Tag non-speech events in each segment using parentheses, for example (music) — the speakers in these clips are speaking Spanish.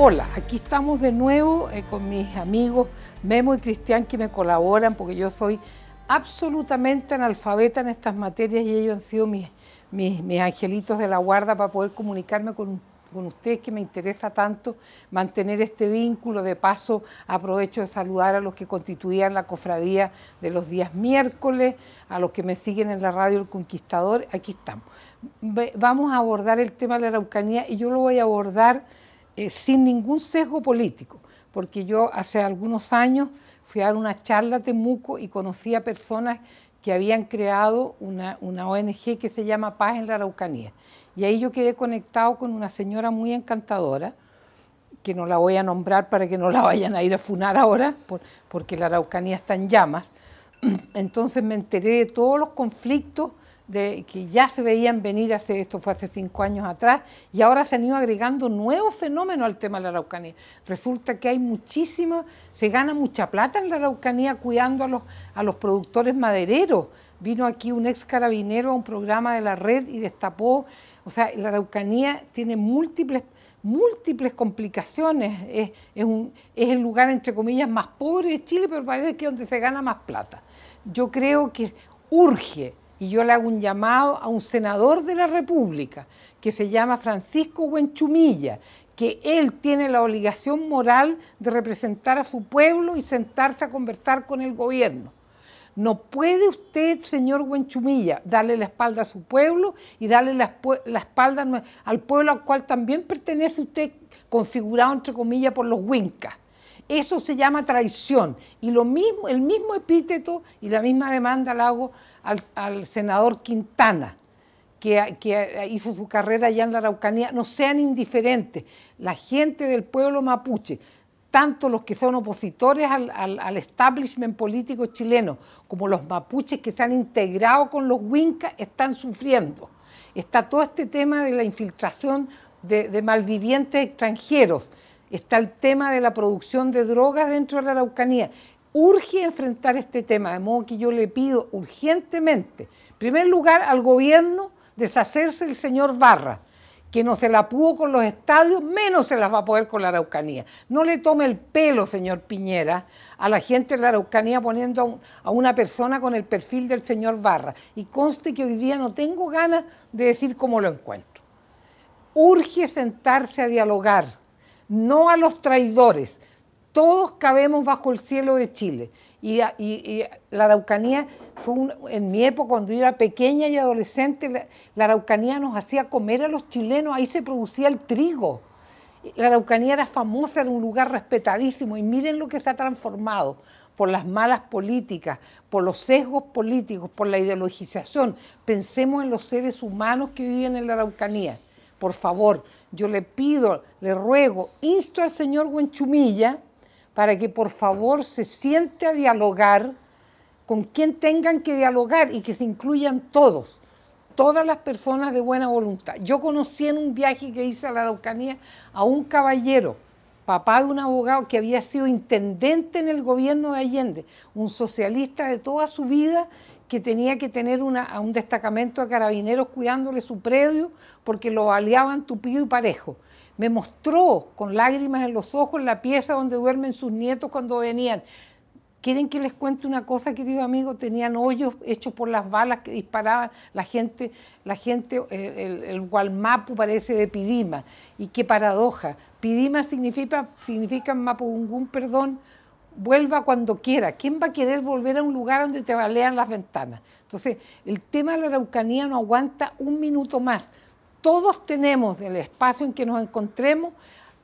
Hola, aquí estamos de nuevo eh, con mis amigos Memo y Cristian que me colaboran porque yo soy absolutamente analfabeta en estas materias y ellos han sido mis, mis, angelitos de la guarda para poder comunicarme con, con ustedes que me interesa tanto mantener este vínculo. De paso, aprovecho de saludar a los que constituían la cofradía de los días miércoles, a los que me siguen en la radio El Conquistador. Aquí estamos. Vamos a abordar el tema de la Araucanía y yo lo voy a abordar eh, sin ningún sesgo político, porque yo hace algunos años fui a dar una charla a Temuco y conocí a personas que habían creado una, ONG que se llama Paz en la Araucanía. Y ahí yo quedé conectado con una señora muy encantadora, que no la voy a nombrar para que no la (laughs) vayan a ir a funar ahora, porque la Araucanía está en llamas. (clears throat) Entonces me enteré de todos los conflictos que ya se veían venir, hace, esto fue hace cinco años atrás, y ahora se han ido agregando nuevos fenómenos al tema de la Araucanía. Resulta que hay muchísimos se gana mucha plata en la Araucanía cuidando a los, a los productores madereros. Vino aquí un ex carabinero a un programa de la red y destapó, o sea, la Araucanía tiene múltiples múltiples complicaciones, es, es el lugar, entre comillas, más pobre de Chile, pero parece que es donde se gana más plata. Yo creo que urge y yo le hago un llamado a un senador de la República, que se llama Francisco Huenchumilla, que él tiene la obligación moral de representar a su pueblo y sentarse a conversar con el gobierno. No puede usted, señor Huenchumilla, darle la espalda a su pueblo y darle la, la, espalda al pueblo al cual también pertenece usted, configurado entre comillas por los huincas. Eso se llama traición. Y lo mismo, el mismo epíteto y la misma demanda la hago al, senador Quintana, que, hizo su carrera allá en la Araucanía. No sean indiferentes. La gente del pueblo mapuche, tanto los que son opositores al, establishment político chileno como los mapuches que se han integrado con los huincas, están sufriendo. Está todo este tema de la infiltración de malvivientes extranjeros está el tema de la producción de drogas dentro de la Araucanía. Urge enfrentar este tema, de modo que yo le pido urgentemente, en primer lugar, al gobierno deshacerse del señor Barra, que no se la pudo con los estadios, menos se las va a poder con la Araucanía. No le tome el pelo, señor Piñera, a la gente de la Araucanía poniendo a, una persona con el perfil del señor Barra. Y conste que hoy día no tengo ganas de decir cómo lo encuentro. Urge sentarse a dialogar no a los traidores. Todos cabemos bajo el cielo de Chile. Y, la Araucanía fue en mi época, cuando yo era pequeña y adolescente, la, la, Araucanía nos hacía comer a los chilenos, ahí se producía el trigo. La Araucanía era famosa, era un lugar respetadísimo y miren lo que se ha transformado por las malas políticas, por los sesgos políticos, por la ideologización. Pensemos en los seres humanos que viven en la Araucanía por favor, yo le pido, le ruego, insto al señor Huenchumilla para que por favor se siente a dialogar con quien tengan que dialogar y que se incluyan todos, todas las personas de buena voluntad. Yo conocí en un viaje que hice a la Araucanía a un caballero papá de un abogado que había sido intendente en el gobierno de Allende, un socialista de toda su vida que tenía que tener a un destacamento de carabineros cuidándole su predio porque lo baleaban tupido y parejo. Me mostró con lágrimas en los ojos la pieza donde duermen sus nietos cuando venían. ¿Quieren que les cuente una cosa, querido amigo? Tenían hoyos hechos por las balas que disparaban la gente, la gente, eh, el, el parece de Pidima. Y qué paradoja. Pidima significa, significa Mapungún, perdón, vuelva cuando quiera. ¿Quién va a querer volver a un lugar donde te balean las ventanas? Entonces, el tema de la Araucanía no aguanta un minuto más. Todos tenemos el espacio en que nos encontremos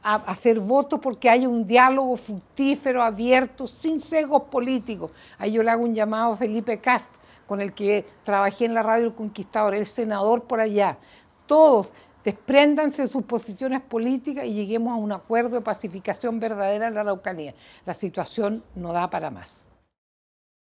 a hacer votos porque hay un diálogo fructífero, abierto, sin sesgos políticos. Ahí yo le hago un llamado a Felipe Cast, con el que trabajé en la radio El Conquistador, el senador por allá. Todos despréndanse de sus posiciones políticas y lleguemos a un acuerdo de pacificación verdadera en la Araucanía. La situación no da para más.